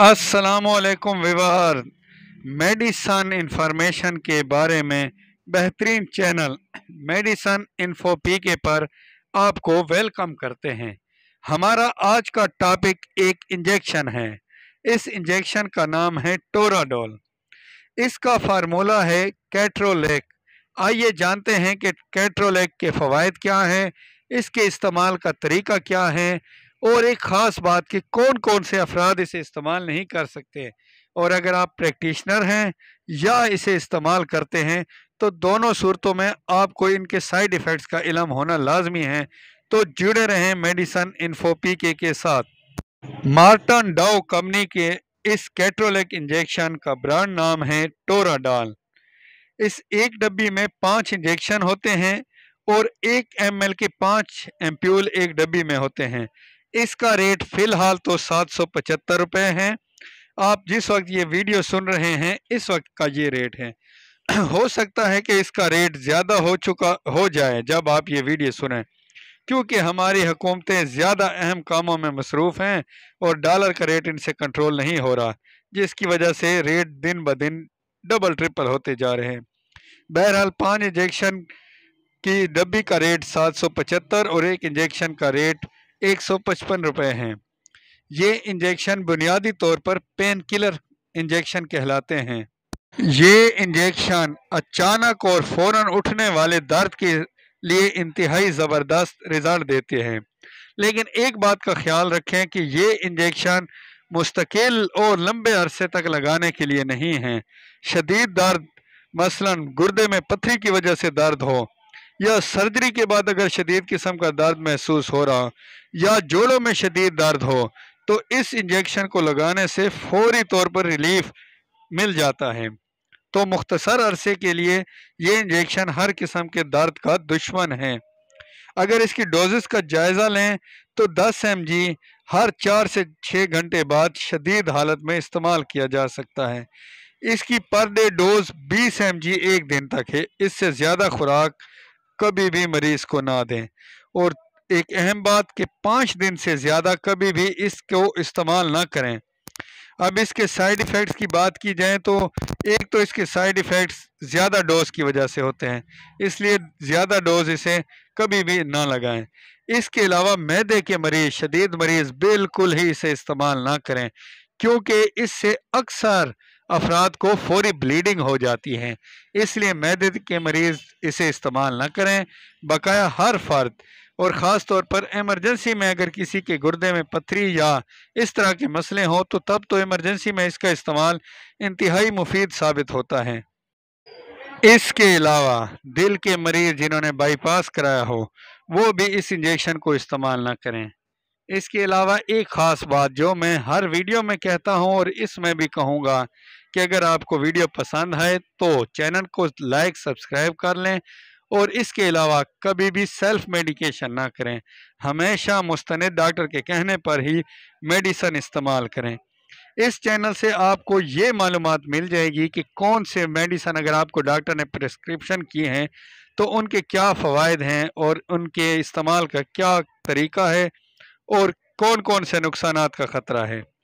असलकुम विवार medicine information के बारे में बेहतरीन चैनल मेडिसन इन्फो पी के पर आपको वेलकम करते हैं हमारा आज का टॉपिक एक इंजेक्शन है इस इंजेक्शन का नाम है टोराडोल इसका फार्मूला है कैट्रोलेक आइए जानते हैं कि कैट्रोलेक के फ़वाद क्या हैं इसके इस्तेमाल का तरीका क्या है और एक ख़ास बात कि कौन कौन से अफराद इसे इस्तेमाल नहीं कर सकते और अगर आप प्रैक्टिशनर हैं या इसे इस्तेमाल करते हैं तो दोनों सूरतों में आपको इनके साइड इफ़ेक्ट्स का इलम होना लाजमी है तो जुड़े रहें मेडिसन इन्फोपी के, के साथ मार्टन डाओ कंपनी के इस कैट्रोलिक इंजेक्शन का ब्रांड नाम है टोराडाल इस एक डब्बी में पांच इंजेक्शन होते हैं और एक एम के पांच एम्प्यूल एक डब्बी में होते हैं इसका रेट फिलहाल तो सात सौ पचहत्तर रुपये हैं आप जिस वक्त ये वीडियो सुन रहे हैं इस वक्त का ये रेट है हो सकता है कि इसका रेट ज़्यादा हो चुका हो जाए जब आप ये वीडियो सुने क्योंकि हमारी हुकूमतें ज़्यादा अहम कामों में मसरूफ़ हैं और डॉलर का रेट इनसे कंट्रोल नहीं हो रहा जिसकी वजह से रेट दिन ब दिन डबल ट्रिपल होते जा रहे हैं बहरहाल पाँच इंजेक्शन की डब्बी का रेट सात सौ पचहत्तर और एक इंजेक्शन का रेट एक सौ पचपन रुपये हैं ये इंजेक्शन बुनियादी तौर पर पेन किलर इंजेक्शन कहलाते हैं ये इंजेक्शन अचानक और फौरन उठने वाले दर्द के लिए इंतहाई ज़बरदस्त रिजल्ट देते हैं लेकिन एक बात का ख्याल रखें कि ये इंजेक्शन मुस्तकिल और लंबे अरसे तक लगाने के लिए नहीं हैं शदीद दर्द मसलन गुर्दे में पथरी की वजह से दर्द हो या सर्जरी के बाद अगर शदीद किस्म का दर्द महसूस हो रहा या जोड़ों में शदीद दर्द हो तो इस इंजेक्शन को लगाने से फौरी तौर पर रिलीफ मिल जाता है तो मुख्तसर अरसे के लिए ये इंजेक्शन हर किस्म के दर्द का दुश्मन है अगर इसकी डोजेस का जायज़ा लें तो 10 एम हर चार से छः घंटे बाद शदीद हालत में इस्तेमाल किया जा सकता है इसकी पर डे डोज 20 एम एक दिन तक है इससे ज़्यादा खुराक कभी भी मरीज़ को ना दें और एक अहम बात कि पाँच दिन से ज़्यादा कभी भी इसको इस्तेमाल ना करें अब इसके साइड इफ़ेक्ट्स की बात की जाए तो एक तो इसके साइड इफ़ेक्ट्स ज़्यादा डोज की वजह से होते हैं इसलिए ज़्यादा डोज इसे कभी भी ना लगाएं इसके अलावा मैदे के मरीज़ शदीद मरीज़ बिल्कुल ही इसे इस्तेमाल ना करें क्योंकि इससे अक्सर अफराद को फौरी ब्लीडिंग हो जाती है इसलिए मैदे के मरीज़ इसे इस्तेमाल ना करें बकाया हर फर्द और ख़ास तौर पर एमरजेंसी में अगर किसी के गुर्दे में पथरी या इस तरह के मसले हों तो तब तो एमरजेंसी में इसका इस्तेमाल इंतहाई मुफीद साबित होता है इसके अलावा दिल के मरीज जिन्होंने बाईपास कराया हो वो भी इस इंजेक्शन को इस्तेमाल ना करें इसके अलावा एक ख़ास बात जो मैं हर वीडियो में कहता हूं और इसमें भी कहूंगा कि अगर आपको वीडियो पसंद आए तो चैनल को लाइक सब्सक्राइब कर लें और इसके अलावा कभी भी सेल्फ मेडिकेशन ना करें हमेशा मुस्त डॉक्टर के कहने पर ही मेडिसन इस्तेमाल करें इस चैनल से आपको ये मालूम मिल जाएगी कि कौन से मेडिसन अगर आपको डॉक्टर ने प्रिस्क्रिप्शन किए हैं तो उनके क्या फ़वाद हैं और उनके इस्तेमाल का क्या तरीका है और कौन कौन से नुकसान का ख़तरा है